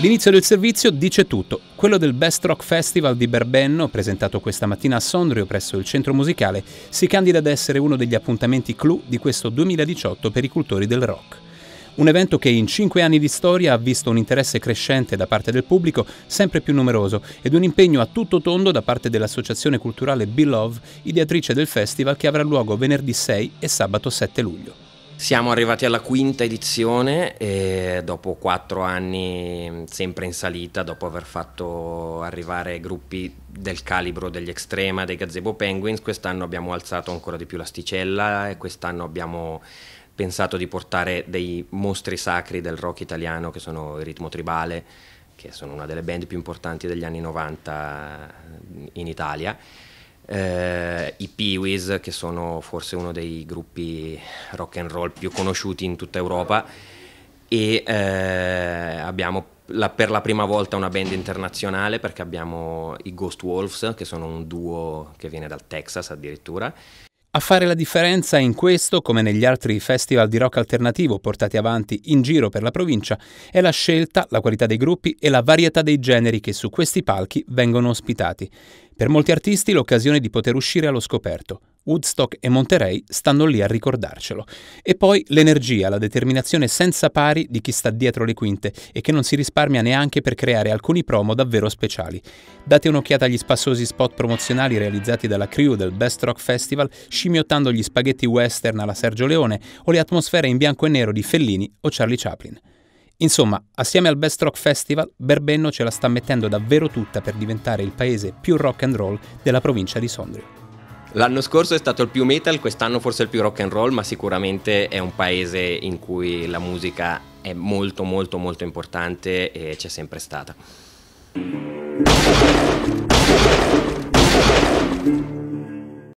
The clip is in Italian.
L'inizio del servizio dice tutto. Quello del Best Rock Festival di Berbenno, presentato questa mattina a Sondrio presso il centro musicale, si candida ad essere uno degli appuntamenti clou di questo 2018 per i cultori del rock. Un evento che in cinque anni di storia ha visto un interesse crescente da parte del pubblico sempre più numeroso ed un impegno a tutto tondo da parte dell'associazione culturale Be Love, ideatrice del festival che avrà luogo venerdì 6 e sabato 7 luglio. Siamo arrivati alla quinta edizione e dopo quattro anni mm, sempre in salita, dopo aver fatto arrivare gruppi del calibro degli Extrema, dei Gazebo Penguins, quest'anno abbiamo alzato ancora di più l'asticella e quest'anno abbiamo pensato di portare dei mostri sacri del rock italiano che sono il ritmo tribale, che sono una delle band più importanti degli anni 90 mm, in Italia eh, i Peewees, che sono forse uno dei gruppi rock and roll più conosciuti in tutta Europa, e eh, abbiamo la, per la prima volta una band internazionale perché abbiamo i Ghost Wolves, che sono un duo che viene dal Texas addirittura a fare la differenza in questo, come negli altri festival di rock alternativo portati avanti in giro per la provincia, è la scelta, la qualità dei gruppi e la varietà dei generi che su questi palchi vengono ospitati. Per molti artisti l'occasione di poter uscire allo scoperto, Woodstock e Monterey stanno lì a ricordarcelo. E poi l'energia, la determinazione senza pari di chi sta dietro le quinte e che non si risparmia neanche per creare alcuni promo davvero speciali. Date un'occhiata agli spassosi spot promozionali realizzati dalla crew del Best Rock Festival, scimmiottando gli spaghetti western alla Sergio Leone o le atmosfere in bianco e nero di Fellini o Charlie Chaplin. Insomma, assieme al Best Rock Festival, Berbenno ce la sta mettendo davvero tutta per diventare il paese più rock and roll della provincia di Sondrio. L'anno scorso è stato il più metal, quest'anno forse il più rock and roll, ma sicuramente è un paese in cui la musica è molto molto molto importante e c'è sempre stata.